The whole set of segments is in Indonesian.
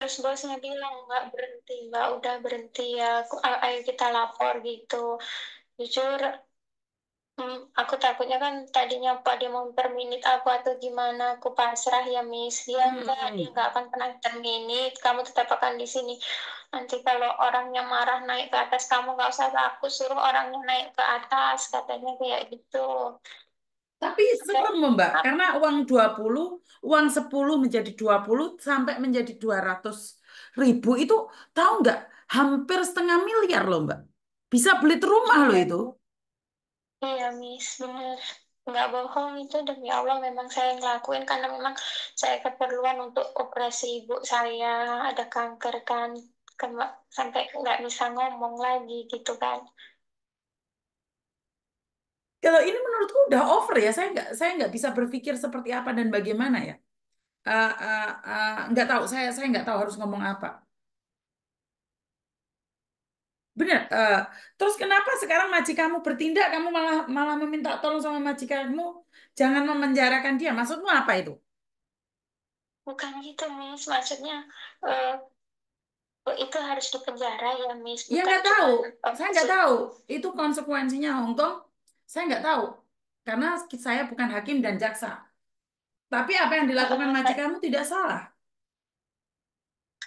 terus bosnya bilang nggak berhenti mbak udah berhenti ya aku, ayo kita lapor gitu jujur hmm, aku takutnya kan tadinya pak dia mau terminit aku atau gimana aku pasrah ya miss dia hmm. hmm dia hmm. nggak akan pernah terminit kamu tetap akan di sini nanti kalau orangnya marah naik ke atas kamu nggak usah aku suruh orangnya naik ke atas katanya kayak gitu tapi serem Mbak, karena uang 20, uang 10 menjadi 20 sampai menjadi 200 ribu itu tahu nggak hampir setengah miliar loh Mbak. Bisa beli rumah loh iya. itu. Iya, Miss, bener. Nggak bohong, itu demi Allah memang saya ngelakuin karena memang saya keperluan untuk operasi ibu saya, ada kanker kan, sampai nggak bisa ngomong lagi gitu kan kalau ini menurutku udah over ya saya nggak saya nggak bisa berpikir seperti apa dan bagaimana ya uh, uh, uh, nggak tahu saya saya nggak tahu harus ngomong apa benar uh, terus kenapa sekarang majikanmu bertindak kamu malah malah meminta tolong sama majikanmu jangan memenjarakan dia maksudmu apa itu bukan gitu miss maksudnya uh, itu harus dipenjara ya miss ya nggak tahu saya nggak tahu itu konsekuensinya Hongkong saya nggak tahu karena saya bukan hakim dan jaksa. Tapi apa yang dilakukan majikamu majikanmu tidak salah.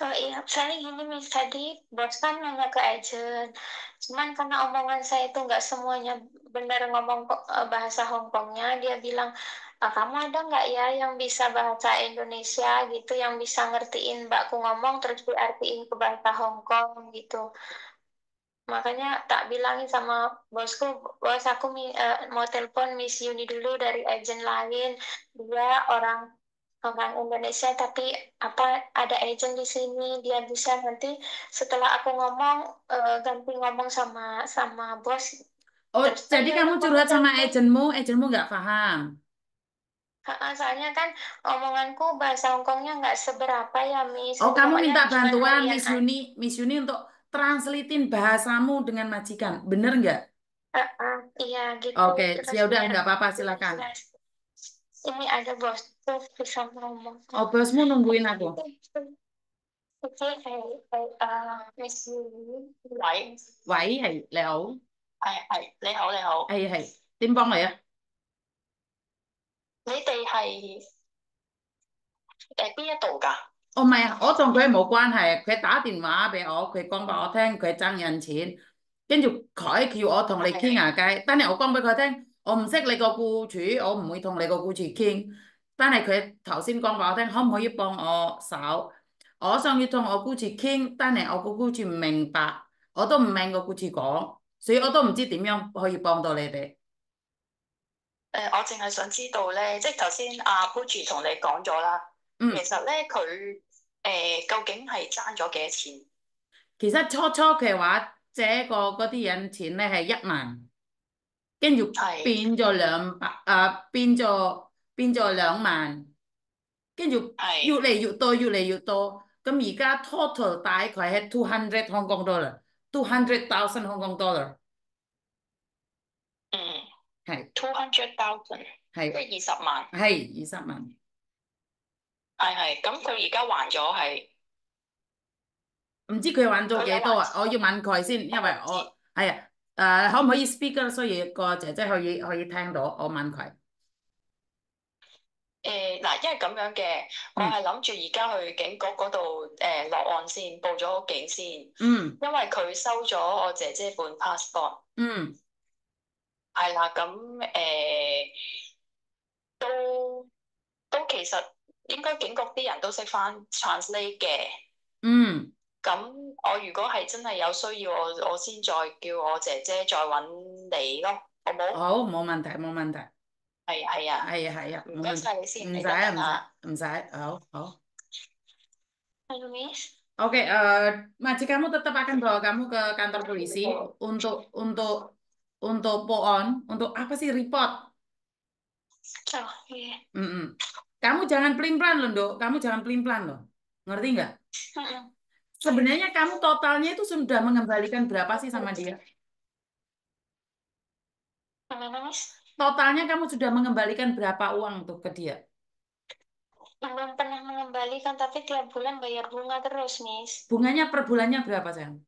Oh iya, misalnya gini mis tadi bos kan nanya ke agent. cuman karena omongan saya itu nggak semuanya benar ngomong eh, bahasa Hongkongnya, dia bilang ah, kamu ada nggak ya yang bisa bahasa Indonesia gitu, yang bisa ngertiin mbakku ngomong terus diartiin ke bahasa Hongkong gitu makanya tak bilangin sama bosku bos aku uh, mau telepon Miss Yuni dulu dari agent lain dia orang orang Indonesia tapi apa ada agent di sini dia bisa nanti setelah aku ngomong uh, ganti ngomong sama sama bos oh Terus jadi kamu curhat sama agentmu agentmu nggak paham soalnya kan omonganku bahasa Hongkongnya nggak seberapa ya Miss oh kamu minta bantuan Miss Yuni Miss Yuni untuk translitin bahasamu dengan majikan. Bener nggak? Uh, uh, iya gitu. Oke, okay. ya udah nggak apa-apa silakan. Ini ada bosku bisa ngomong. Oh bosmu nungguin aku. Oke, hai, eh, Miss Wai. Wai, hai, Leo. Hai, hai, Leo, Leo. Hai, hai. 點幫你啊？你哋係誒邊一度㗎？我咪啊！我同佢冇關係，佢打電話俾我，佢講俾我聽，佢爭人錢，跟住佢叫我同你傾下偈。但系我講俾佢聽，我唔識你個顧主，我唔會同你個顧主傾。但係佢頭先講俾我聽，可唔可以幫我手？我想要同我顧主傾，但係我個顧主唔明白，我都唔明個顧主講，所以我都唔知點樣可以幫到你哋。誒，我淨係想知道咧，即系頭先阿顧主同你講咗啦。其实咧，佢诶，究竟系争咗几多钱？其实初初嘅话，这个嗰啲人钱咧系一万，跟住变咗两百，啊，变咗变咗两万，跟住越嚟越多，越嚟越多。咁而家 total 大概系 two hundred Hong Kong dollar，two hundred thousand Hong Kong dollar。嗯，系 two hundred thousand，即系二十万。系二十万。係係，咁佢而家還咗係唔知佢還咗幾多啊？我要問佢先，因為我係啊，誒可唔可以 s p e a k e 所以個姐姐可以可以聽到我問佢。誒嗱，因為咁樣嘅，我係諗住而家去警局嗰度诶落案先，報咗警先。嗯。因為佢收咗我姐姐本 passport。嗯。係啦，咁誒都都其實。應該警局啲人都識翻 translate 嘅，嗯，咁我如果係真係有需要，我我先再叫我姐姐再揾你咯，好冇？好冇問題，冇問題。係啊係啊係啊係啊，唔該曬你先，唔使唔使，唔使，好好。Hello, Miss。Okay，誒，macik kamu tetap akan bawa kamu ke kantor polisi untuk untuk untuk bawon untuk apa sih report？错，嗯嗯。Kamu jangan pelin-pelan loh, Dok. Kamu jangan pelin-pelan loh. Ngerti nggak? Sebenarnya kamu totalnya itu sudah mengembalikan berapa sih sama dia? Totalnya kamu sudah mengembalikan berapa uang tuh ke dia? Belum pernah mengembalikan, tapi tiap bulan bayar bunga terus, Miss. Bunganya per bulannya berapa, sayang?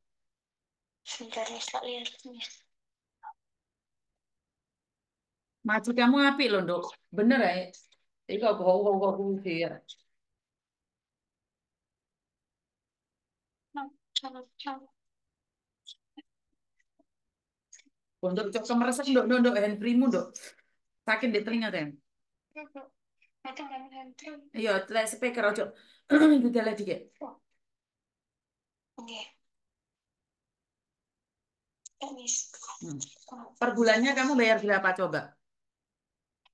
Sebentar, Miss, tak lihat, Miss. Maju kamu api loh, Dok. Bener ya? 呢個好好個故事啊！Untuk cok resep dok dok dok mu dok sakit di telinga kan? Iya, telek speaker ojo itu telek dikit. Per bulannya kamu bayar berapa coba?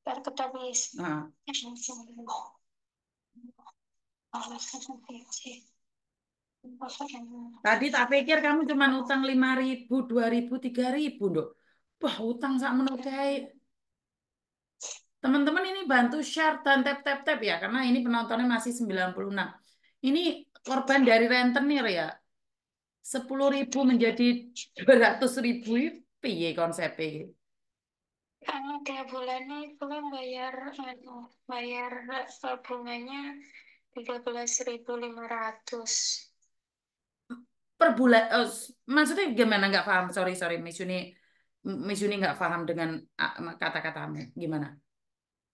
perfeccionismo. Ah. Tadi tak pikir kamu cuma utang lima ribu, dua ribu, tiga ribu, dok. Wah, utang sak menukai. Teman-teman ini bantu share dan tap-tap-tap ya, karena ini penontonnya masih 96. Ini korban dari rentenir ya. 10 ribu menjadi 200 ribu, piye konsepnya. Kalau tiap bulannya kalau bayar anu, bayar bunganya tiga belas ribu lima ratus per bulan Oh, maksudnya gimana nggak paham sorry sorry Misuni Misuni nggak paham dengan kata-katamu gimana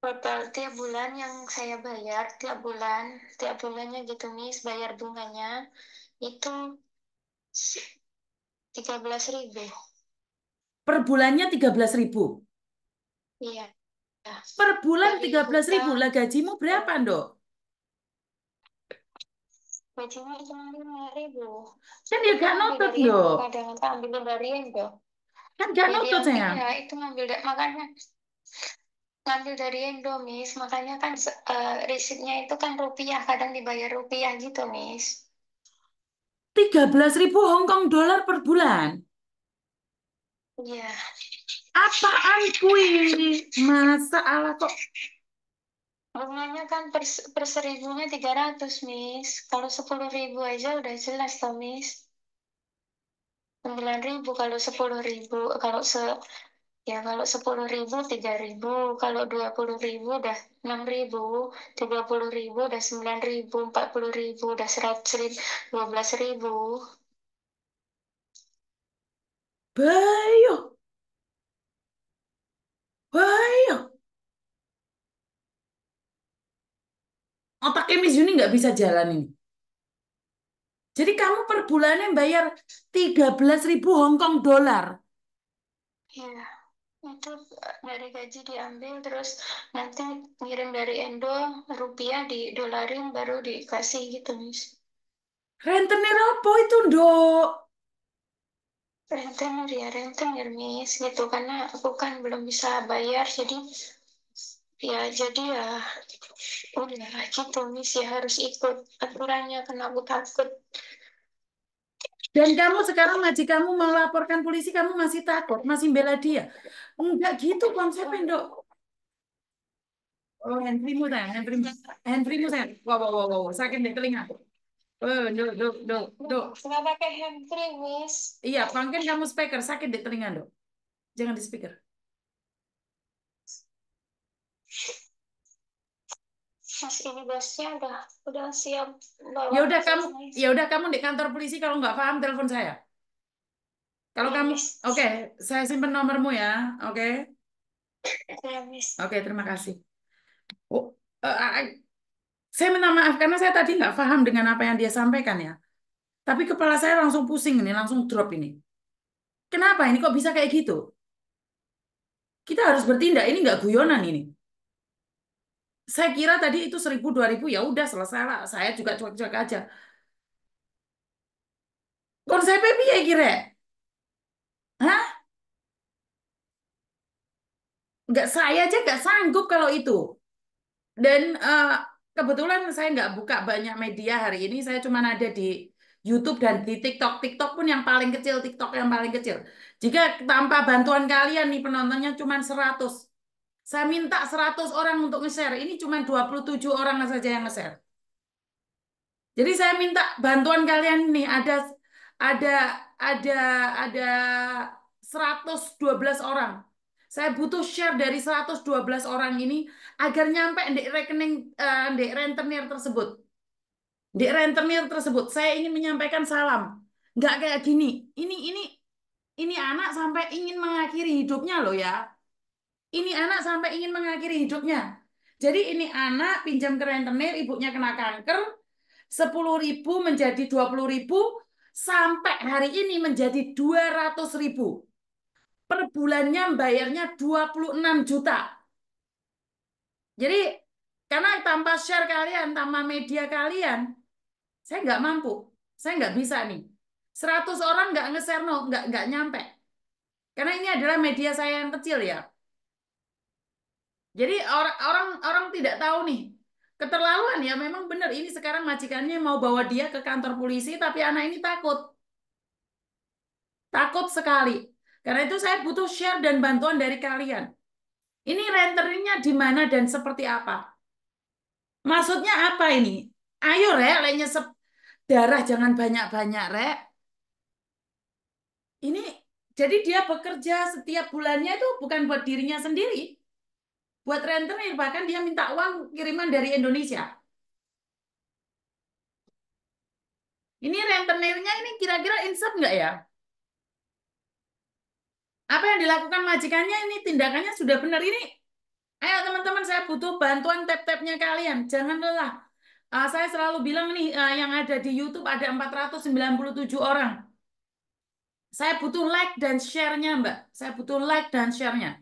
total tiap bulan yang saya bayar tiap bulan tiap bulannya gitu Miss bayar bunganya itu tiga belas ribu per bulannya tiga belas ribu Iya. Ah, per bulan tiga belas ribu lah gajimu berapa, Ndok? Gajinya cuma lima ribu. Kan ya gak nutut, dok? Kadang tak ambil harian, dok. Kan gak nutut, Ya, itu ngambil makanya ngambil dari Indomis, makanya kan uh, eh, risetnya itu kan rupiah, kadang dibayar rupiah gitu, mis. Tiga belas ribu Hongkong dolar per bulan. Iya. Yeah. Apaan kuy? Masa Allah kok Bunganya kan per, per seribunya 300, Miss. Kalau 10 ribu aja udah jelas, toh, Miss. 9 ribu kalau 10 ribu. Kalau se ya kalau 10 ribu, 3 ribu. Kalau 20 ribu udah 6 ribu. 30 ribu udah 9 ribu. 40 ribu udah 100 ribu. 12 ribu. Bayo. Banyak. Otaknya Miss Yuni nggak bisa jalan ini. Jadi kamu per bulannya bayar 13 ribu Hongkong dolar. Iya, itu dari gaji diambil terus nanti ngirim dari Indo rupiah di dolarin baru dikasih gitu, Miss. Rentenir apa itu, Dok? renteng ya renteng Hermes gitu karena aku kan belum bisa bayar jadi ya jadi ya udah gitu Miss ya harus ikut aturannya karena aku takut dan kamu sekarang ngaji kamu melaporkan polisi kamu masih takut masih bela dia enggak gitu konsepnya dok Oh, Henry Musa, Henry Musa, Henry Musa. Wow, wow, wow, wow, sakit di telinga. Oh, no, no, no, no. kenapa pakai hand Miss. Iya, panggil kamu speaker. Sakit di telinga, dok. Jangan di speaker. Mas ini bosnya udah udah siap bawa. Ya udah kamu, ya udah kamu di kantor polisi kalau nggak paham telepon saya. Kalau ya, kamu, oke, okay, saya simpen nomormu ya, oke? Okay? Ya, oke, okay, terima kasih. Oh, uh, eh, I, eh, saya minta maaf karena saya tadi nggak paham dengan apa yang dia sampaikan ya. Tapi kepala saya langsung pusing ini, langsung drop ini. Kenapa ini kok bisa kayak gitu? Kita harus bertindak, ini nggak guyonan ini. Saya kira tadi itu seribu dua ribu ya udah selesai lah. Saya juga cuek-cuek aja. Konsepnya ya kira? Hah? nggak saya aja nggak sanggup kalau itu dan uh, kebetulan saya nggak buka banyak media hari ini, saya cuma ada di YouTube dan di TikTok. TikTok pun yang paling kecil, TikTok yang paling kecil. Jika tanpa bantuan kalian nih penontonnya cuma 100. Saya minta 100 orang untuk nge-share. Ini cuma 27 orang saja yang nge-share. Jadi saya minta bantuan kalian nih ada ada ada ada 112 orang saya butuh share dari 112 orang ini agar nyampe di rekening uh, di rentenir tersebut. Di rentenir tersebut saya ingin menyampaikan salam. Nggak kayak gini. Ini ini ini anak sampai ingin mengakhiri hidupnya loh ya. Ini anak sampai ingin mengakhiri hidupnya. Jadi ini anak pinjam ke rentenir, ibunya kena kanker, 10 ribu menjadi 20 ribu, sampai hari ini menjadi 200 ribu per bulannya bayarnya 26 juta. Jadi karena tanpa share kalian, tanpa media kalian, saya nggak mampu, saya nggak bisa nih. 100 orang nggak nge no, nggak, nggak nyampe. Karena ini adalah media saya yang kecil ya. Jadi orang orang orang tidak tahu nih keterlaluan ya memang benar ini sekarang majikannya mau bawa dia ke kantor polisi tapi anak ini takut takut sekali karena itu saya butuh share dan bantuan dari kalian. Ini renternya di mana dan seperti apa? Maksudnya apa ini? Ayo rek, lainnya nyesep darah jangan banyak-banyak rek. Ini jadi dia bekerja setiap bulannya itu bukan buat dirinya sendiri. Buat rentenir bahkan dia minta uang kiriman dari Indonesia. Ini rentenirnya ini kira-kira insert nggak ya? Apa yang dilakukan majikannya ini tindakannya sudah benar ini. Ayo teman-teman saya butuh bantuan tap-tapnya kalian. Jangan lelah. Uh, saya selalu bilang nih uh, yang ada di YouTube ada 497 orang. Saya butuh like dan share-nya, Mbak. Saya butuh like dan share-nya.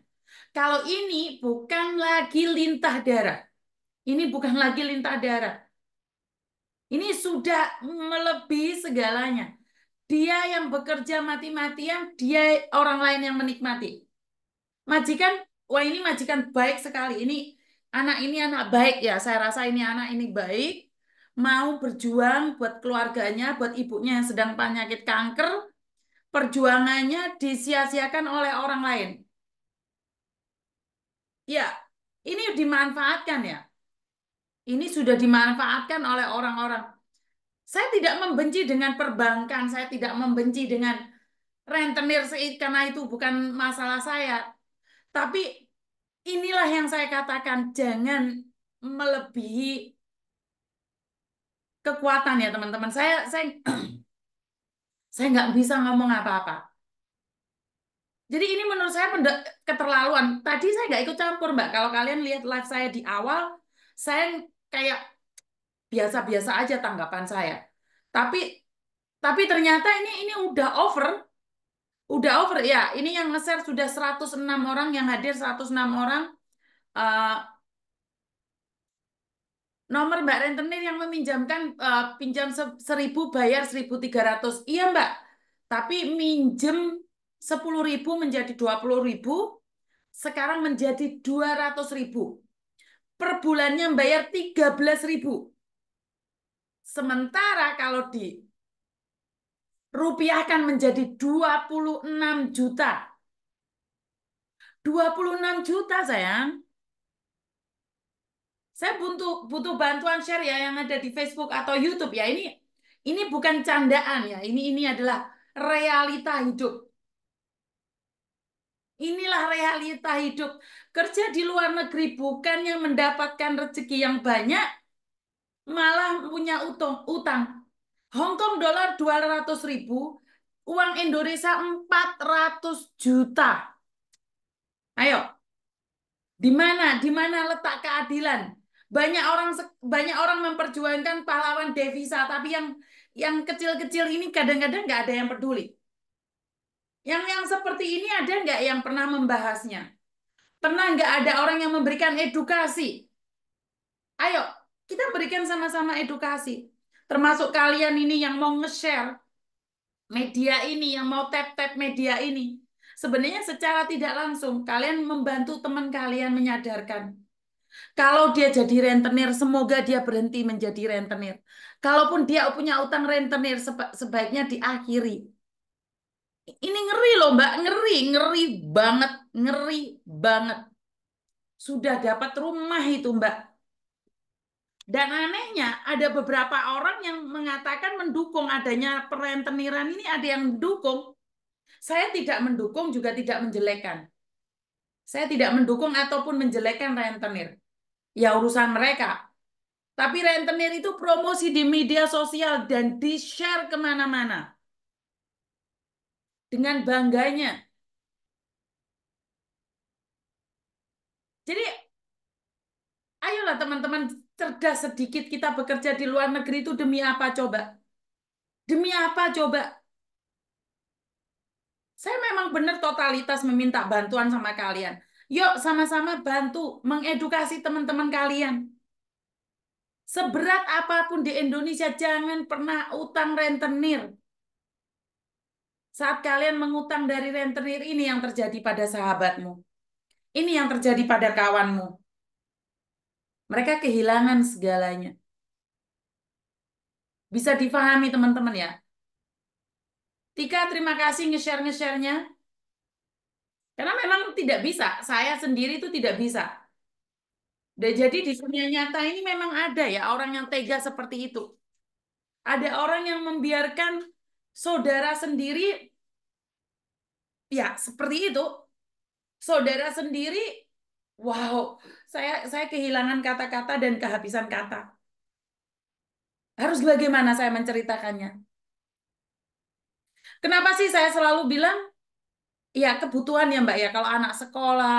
Kalau ini bukan lagi lintah darah. Ini bukan lagi lintah darah. Ini sudah melebihi segalanya. Dia yang bekerja mati-matian, dia orang lain yang menikmati. Majikan, wah ini majikan baik sekali. Ini anak ini anak baik ya. Saya rasa ini anak ini baik. Mau berjuang buat keluarganya, buat ibunya yang sedang penyakit kanker. Perjuangannya disia-siakan oleh orang lain. Ya, ini dimanfaatkan ya. Ini sudah dimanfaatkan oleh orang-orang saya tidak membenci dengan perbankan, saya tidak membenci dengan rentenir karena itu bukan masalah saya. Tapi inilah yang saya katakan, jangan melebihi kekuatan ya teman-teman. Saya saya saya nggak bisa ngomong apa-apa. Jadi ini menurut saya keterlaluan. Tadi saya nggak ikut campur, Mbak. Kalau kalian lihat live saya di awal, saya kayak biasa-biasa aja tanggapan saya. Tapi tapi ternyata ini ini udah over. Udah over ya. Ini yang nge-share sudah 106 orang yang hadir 106 orang. Uh, nomor Mbak rentenir yang meminjamkan uh, pinjam 1000 bayar 1300. Iya, Mbak. Tapi minjem 10.000 menjadi 20.000 sekarang menjadi 200.000. Per bulannya bayar ribu Sementara kalau di rupiah rupiahkan menjadi 26 juta. 26 juta sayang. Saya butuh butuh bantuan share ya yang ada di Facebook atau YouTube ya. Ini ini bukan candaan ya. Ini ini adalah realita hidup. Inilah realita hidup. Kerja di luar negeri bukannya mendapatkan rezeki yang banyak, malah punya utang. utang. Hongkong Kong dolar 200 ribu, uang Indonesia 400 juta. Ayo, di mana di mana letak keadilan? Banyak orang banyak orang memperjuangkan pahlawan devisa, tapi yang yang kecil-kecil ini kadang-kadang nggak ada yang peduli. Yang yang seperti ini ada nggak yang pernah membahasnya? Pernah nggak ada orang yang memberikan edukasi? Ayo, kita berikan sama-sama edukasi. Termasuk kalian ini yang mau nge-share media ini, yang mau tap-tap media ini. Sebenarnya secara tidak langsung, kalian membantu teman kalian menyadarkan. Kalau dia jadi rentenir, semoga dia berhenti menjadi rentenir. Kalaupun dia punya utang rentenir, sebaiknya diakhiri. Ini ngeri loh mbak, ngeri, ngeri banget, ngeri banget. Sudah dapat rumah itu mbak, dan anehnya ada beberapa orang yang mengatakan mendukung adanya perenteniran ini ada yang mendukung. Saya tidak mendukung juga tidak menjelekkan. Saya tidak mendukung ataupun menjelekkan rentenir. Ya urusan mereka. Tapi rentenir itu promosi di media sosial dan di-share kemana-mana. Dengan bangganya. Jadi ayolah teman-teman cerdas sedikit kita bekerja di luar negeri itu demi apa coba? Demi apa coba? Saya memang benar totalitas meminta bantuan sama kalian. Yuk sama-sama bantu mengedukasi teman-teman kalian. Seberat apapun di Indonesia, jangan pernah utang rentenir. Saat kalian mengutang dari rentenir, ini yang terjadi pada sahabatmu. Ini yang terjadi pada kawanmu. Mereka kehilangan segalanya. Bisa difahami teman-teman ya. Tika, terima kasih nge share nge sharenya Karena memang tidak bisa. Saya sendiri itu tidak bisa. Dan jadi di dunia nyata ini memang ada ya orang yang tega seperti itu. Ada orang yang membiarkan saudara sendiri ya seperti itu. Saudara sendiri Wow, saya saya kehilangan kata-kata dan kehabisan kata. Harus bagaimana saya menceritakannya? Kenapa sih saya selalu bilang, ya kebutuhan ya Mbak ya, kalau anak sekolah,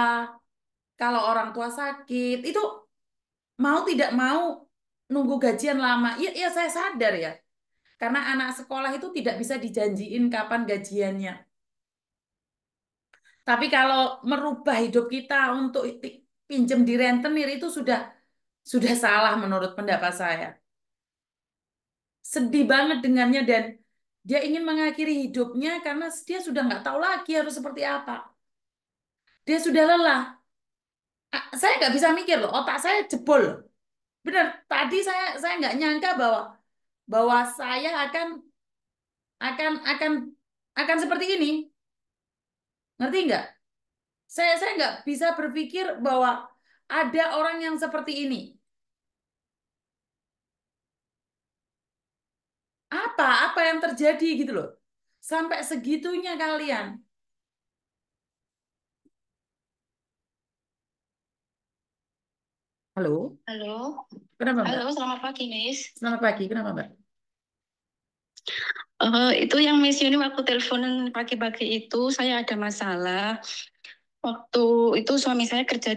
kalau orang tua sakit, itu mau tidak mau nunggu gajian lama. Iya, ya saya sadar ya. Karena anak sekolah itu tidak bisa dijanjiin kapan gajiannya. Tapi kalau merubah hidup kita untuk pinjam di rentenir itu sudah sudah salah menurut pendapat saya. Sedih banget dengannya dan dia ingin mengakhiri hidupnya karena dia sudah nggak tahu lagi harus seperti apa. Dia sudah lelah. Saya nggak bisa mikir loh, otak saya jebol. Benar, tadi saya saya nggak nyangka bahwa bahwa saya akan akan akan akan seperti ini Ngerti nggak? Saya saya nggak bisa berpikir bahwa ada orang yang seperti ini. Apa apa yang terjadi gitu loh. Sampai segitunya kalian. Halo. Halo. Kenapa, Mbak? Halo, selamat pagi, Miss. Selamat pagi. Kenapa, Mbak? Uh, itu yang Miss Yuni waktu teleponan pagi-pagi itu saya ada masalah. Waktu itu suami saya kerja